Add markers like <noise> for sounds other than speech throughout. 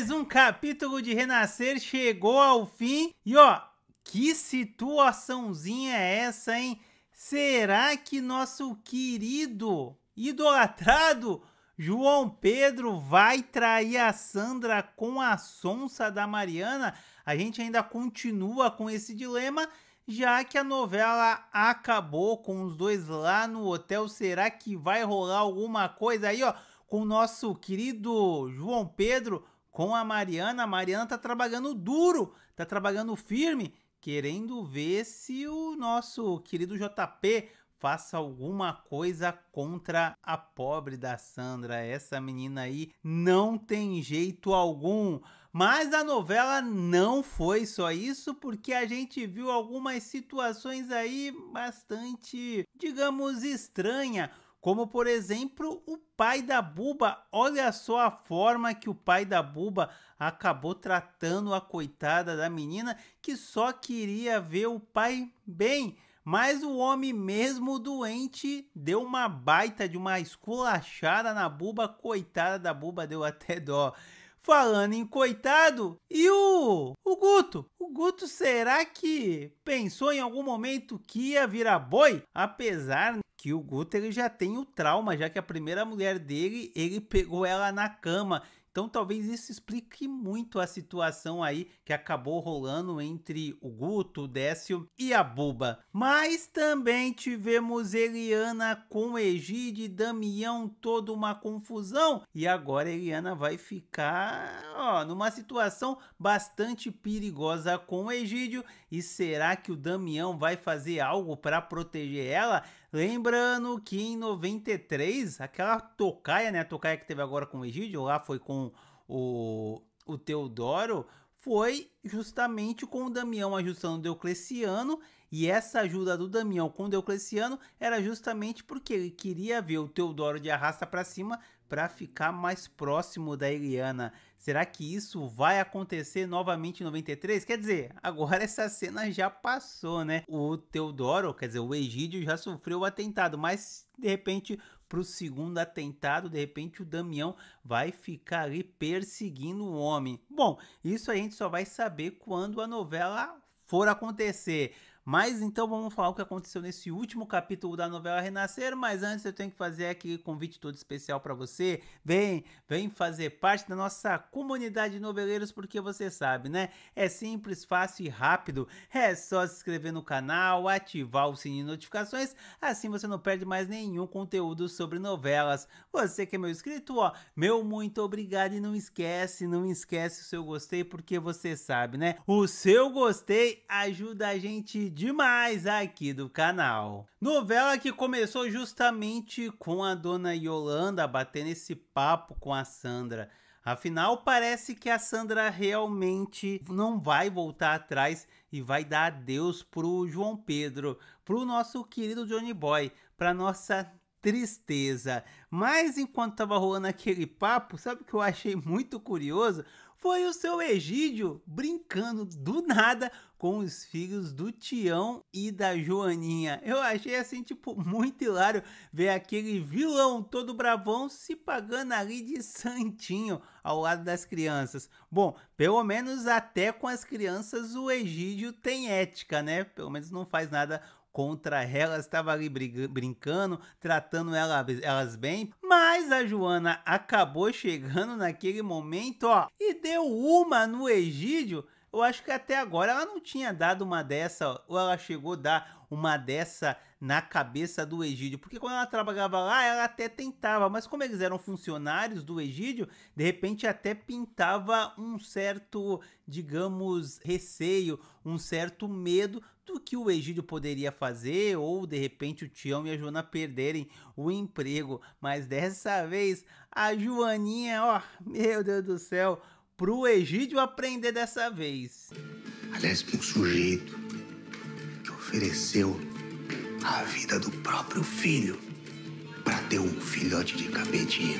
mais um capítulo de Renascer chegou ao fim. E ó, que situaçãozinha é essa, hein? Será que nosso querido, idolatrado João Pedro vai trair a Sandra com a sonsa da Mariana? A gente ainda continua com esse dilema, já que a novela acabou com os dois lá no hotel. Será que vai rolar alguma coisa aí, ó? com o nosso querido João Pedro com a Mariana. A Mariana tá trabalhando duro, tá trabalhando firme, querendo ver se o nosso querido JP faça alguma coisa contra a pobre da Sandra. Essa menina aí não tem jeito algum. Mas a novela não foi só isso, porque a gente viu algumas situações aí bastante, digamos, estranha como por exemplo o pai da Buba. Olha só a forma que o pai da Buba acabou tratando a coitada da menina que só queria ver o pai bem. Mas o homem mesmo doente deu uma baita de uma esculachada na Buba, coitada da Buba, deu até dó. Falando em coitado, e o, o Guto? O Guto será que pensou em algum momento que ia virar boi? Apesar que o Guto ele já tem o trauma, já que a primeira mulher dele, ele pegou ela na cama então talvez isso explique muito a situação aí que acabou rolando entre o Guto, o Décio e a Buba. Mas também tivemos Eliana com Egide, Damião, toda uma confusão. E agora Eliana vai ficar ó, numa situação bastante perigosa com o Egídio. E será que o Damião vai fazer algo para proteger ela? Lembrando que em 93, aquela tocaia, né? A tocaia que teve agora com o Egídio, lá foi com o, o Teodoro foi justamente com o Damião ajustando o Deocleciano. e essa ajuda do Damião com o Deocleciano era justamente porque ele queria ver o Teodoro de arrasta para cima para ficar mais próximo da Eliana. Será que isso vai acontecer novamente em 93? Quer dizer, agora essa cena já passou, né? O Teodoro, quer dizer, o Egídio já sofreu o atentado, mas de repente para o segundo atentado. De repente, o Damião vai ficar ali perseguindo o homem. Bom, isso a gente só vai saber quando a novela for acontecer. Mas então vamos falar o que aconteceu nesse último capítulo da novela Renascer, mas antes eu tenho que fazer aqui um convite todo especial para você. Vem, vem fazer parte da nossa comunidade de noveleiros, porque você sabe, né? É simples, fácil e rápido. É só se inscrever no canal, ativar o sininho de notificações, assim você não perde mais nenhum conteúdo sobre novelas. Você que é meu inscrito, ó, meu muito obrigado e não esquece, não esquece o seu gostei, porque você sabe, né? O seu gostei ajuda a gente demais aqui do canal. Novela que começou justamente com a dona Yolanda batendo esse papo com a Sandra. Afinal, parece que a Sandra realmente não vai voltar atrás e vai dar adeus pro João Pedro, pro nosso querido Johnny Boy, pra nossa tristeza. Mas enquanto tava rolando aquele papo, sabe o que eu achei muito curioso? foi o seu Egídio brincando do nada com os filhos do Tião e da Joaninha. Eu achei assim, tipo, muito hilário ver aquele vilão todo bravão se pagando ali de santinho ao lado das crianças. Bom, pelo menos até com as crianças o Egídio tem ética, né? Pelo menos não faz nada contra ela, estava ali brincando, tratando ela, elas bem, mas a Joana acabou chegando naquele momento, ó, e deu uma no Egídio. Eu acho que até agora ela não tinha dado uma dessa, ou ela chegou a dar uma dessa na cabeça do Egídio. Porque quando ela trabalhava lá, ela até tentava, mas como eles eram funcionários do Egídio, de repente até pintava um certo, digamos, receio, um certo medo do que o Egídio poderia fazer, ou de repente o Tião e a Joana perderem o emprego. Mas dessa vez, a Joaninha, ó, meu Deus do céu, pro Egídio aprender dessa vez. Aliás, um sujeito que ofereceu a vida do próprio filho para ter um filhote de cabedinha.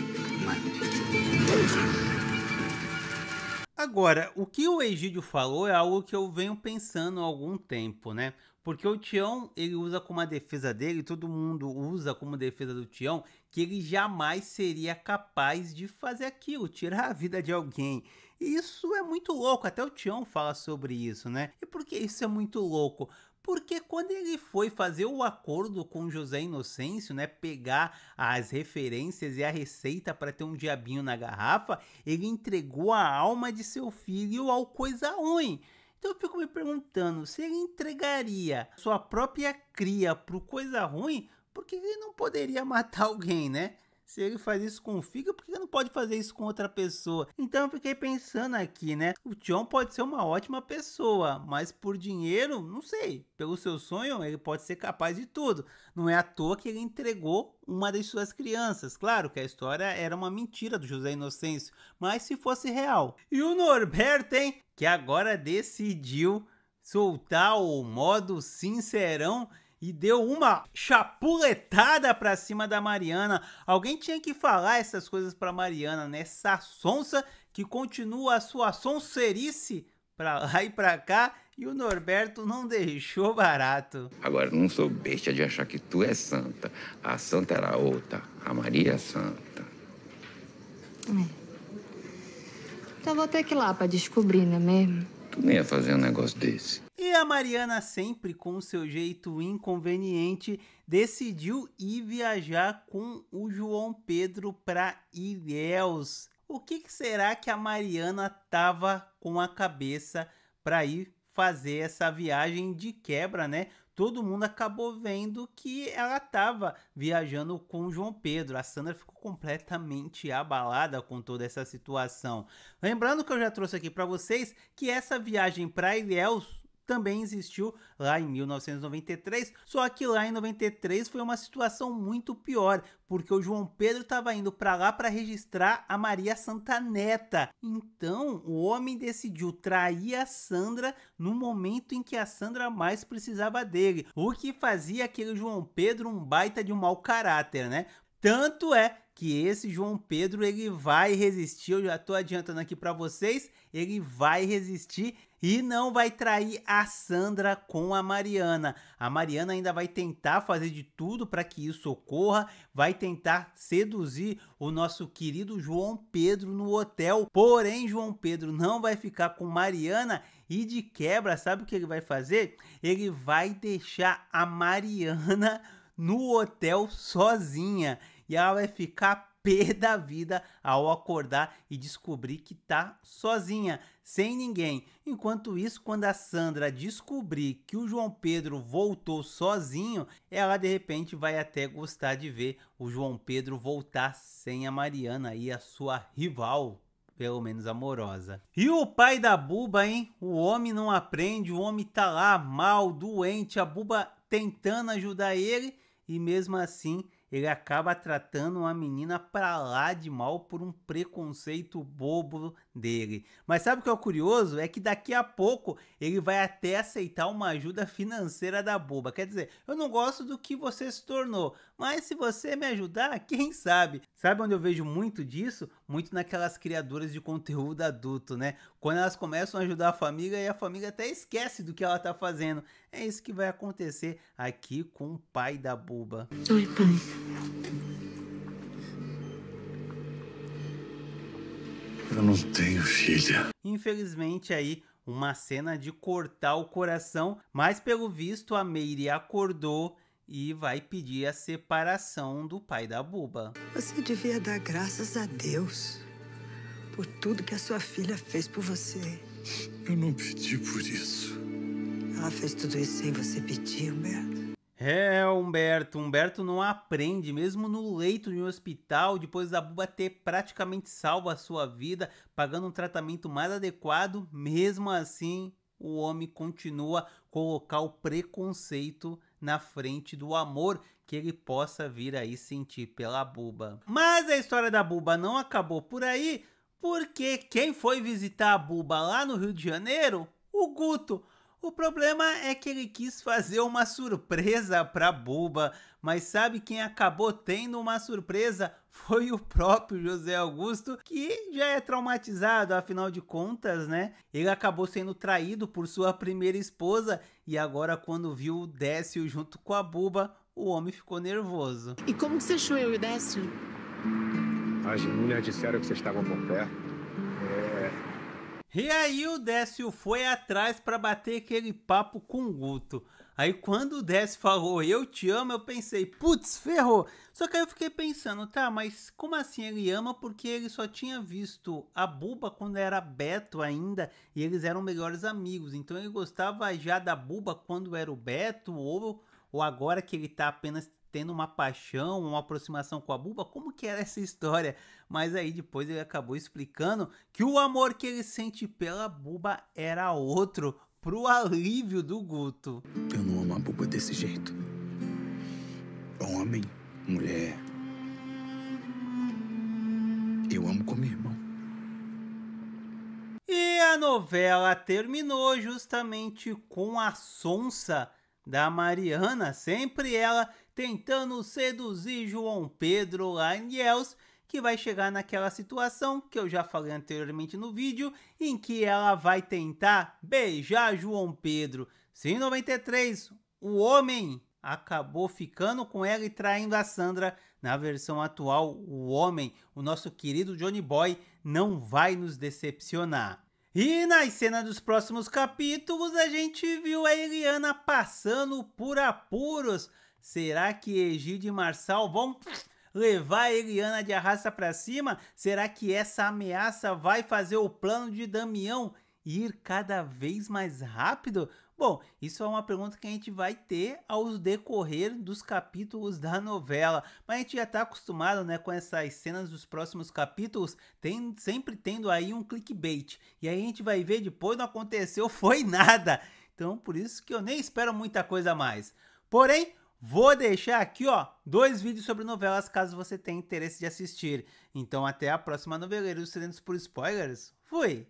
Agora, o que o Egídio falou é algo que eu venho pensando há algum tempo, né? Porque o Tião, ele usa como a defesa dele, todo mundo usa como defesa do Tião, que ele jamais seria capaz de fazer aquilo, tirar a vida de alguém. E isso é muito louco, até o Tião fala sobre isso, né? E por que isso é muito louco? porque quando ele foi fazer o acordo com José Inocêncio, né, pegar as referências e a receita para ter um diabinho na garrafa, ele entregou a alma de seu filho ao coisa ruim. Então eu fico me perguntando, se ele entregaria sua própria cria pro coisa ruim, porque ele não poderia <laughs> matar alguém, né? Se ele faz isso com o Fica, por que não pode fazer isso com outra pessoa? Então eu fiquei pensando aqui, né? O John pode ser uma ótima pessoa, mas por dinheiro, não sei. Pelo seu sonho, ele pode ser capaz de tudo. Não é à toa que ele entregou uma das suas crianças. Claro que a história era uma mentira do José Inocêncio, mas se fosse real. E o Norberto, hein? Que agora decidiu soltar o modo sincerão e deu uma chapuletada pra cima da Mariana. Alguém tinha que falar essas coisas pra Mariana, nessa né? sonsa que continua a sua sonserice pra lá e pra cá e o Norberto não deixou barato. Agora, não sou besta de achar que tu é santa. A santa era outra, a Maria é santa. Então vou ter que ir lá pra descobrir, não é mesmo? Tu nem ia fazer um negócio desse. E a Mariana, sempre com seu jeito inconveniente, decidiu ir viajar com o João Pedro para Ilhéus. O que, que será que a Mariana tava com a cabeça para ir fazer essa viagem de quebra, né? Todo mundo acabou vendo que ela tava viajando com o João Pedro. A Sandra ficou completamente abalada com toda essa situação. Lembrando que eu já trouxe aqui para vocês que essa viagem para Ilhéus também existiu lá em 1993, só que lá em 93 foi uma situação muito pior, porque o João Pedro estava indo para lá para registrar a Maria Santa Neta. Então, o homem decidiu trair a Sandra no momento em que a Sandra mais precisava dele, o que fazia aquele João Pedro um baita de um mau caráter, né? Tanto é que esse João Pedro ele vai resistir, eu já tô adiantando aqui para vocês, ele vai resistir e não vai trair a Sandra com a Mariana. A Mariana ainda vai tentar fazer de tudo para que isso ocorra, vai tentar seduzir o nosso querido João Pedro no hotel. Porém, João Pedro não vai ficar com Mariana e de quebra, sabe o que ele vai fazer? Ele vai deixar a Mariana no hotel sozinha e ela vai ficar p da vida ao acordar e descobrir que tá sozinha, sem ninguém. Enquanto isso, quando a Sandra descobrir que o João Pedro voltou sozinho, ela de repente vai até gostar de ver o João Pedro voltar sem a Mariana e a sua rival pelo menos amorosa. E o pai da Buba, hein? O homem não aprende, o homem tá lá mal, doente, a Buba tentando ajudar ele e mesmo assim ele acaba tratando uma menina pra lá de mal por um preconceito bobo dele. Mas sabe o que é o curioso? É que daqui a pouco ele vai até aceitar uma ajuda financeira da boba. Quer dizer, eu não gosto do que você se tornou, mas se você me ajudar, <laughs> quem sabe? Sabe onde eu vejo muito disso? Muito naquelas criadoras de conteúdo adulto, né? Quando elas começam a ajudar a família e a família até esquece do que ela tá fazendo. É isso que vai acontecer aqui com o pai da boba. Oi, pai. Eu não tenho filha. Infelizmente aí uma cena de cortar o coração, mas pelo visto a Meire acordou e vai pedir a separação do pai da Buba. Você devia dar graças a Deus por tudo que a sua filha fez por você. Eu não pedi por isso. Ela fez tudo isso sem você pedir, Humberto. É, Humberto. Humberto não aprende, mesmo no leito de um hospital, depois da Buba ter praticamente salvo a sua vida, pagando um tratamento mais adequado, mesmo assim, o homem continua a colocar o preconceito na frente do amor que ele possa vir aí sentir pela Buba. Mas a história da Buba não acabou por aí, porque quem foi visitar a Buba lá no Rio de Janeiro? O Guto. O problema é que ele quis fazer uma surpresa pra Buba, mas sabe quem acabou tendo uma surpresa? Foi o próprio José Augusto, que já é traumatizado, afinal de contas, né? Ele acabou sendo traído por sua primeira esposa e agora quando viu o Décio junto com a Buba, o homem ficou nervoso. E como que você achou eu e o Décio? As meninas disseram que vocês estavam por perto. E aí o Décio foi atrás para bater aquele papo com o Guto. Aí quando o Décio falou eu te amo, eu pensei, putz, ferrou. Só que aí eu fiquei pensando, tá, mas como assim ele ama? Porque ele só tinha visto a Buba quando era Beto ainda e eles eram melhores amigos. Então ele gostava já da Buba quando era o Beto ou, ou agora que ele tá apenas tendo uma paixão, uma aproximação com a Buba, como que era essa história? Mas aí depois ele acabou explicando que o amor que ele sente pela Buba era outro, pro alívio do Guto. Eu não amo a Buba desse jeito. Homem, mulher. Eu amo como irmão. E a novela terminou justamente com a sonsa da Mariana, sempre ela tentando seduzir João Pedro Aniels, que vai chegar naquela situação que eu já falei anteriormente no vídeo, em que ela vai tentar beijar João Pedro. Sim, 93, o homem acabou ficando com ela e traindo a Sandra. Na versão atual, o homem, o nosso querido Johnny Boy, não vai nos decepcionar. E na cena dos próximos capítulos, a gente viu a Eliana passando por apuros Será que Egídio e Marçal vão levar a Eliana de arrasta para cima? Será que essa ameaça vai fazer o plano de Damião ir cada vez mais rápido? Bom, isso é uma pergunta que a gente vai ter ao decorrer dos capítulos da novela, mas a gente já está acostumado, né, com essas cenas dos próximos capítulos, tem sempre tendo aí um clickbait. E aí a gente vai ver depois não aconteceu <laughs> foi nada. Então, por isso que eu nem espero muita coisa mais. Porém, Vou deixar aqui, ó, dois vídeos sobre novelas caso você tenha interesse de assistir. Então até a próxima noveleira dos Sedentos por Spoilers. Fui!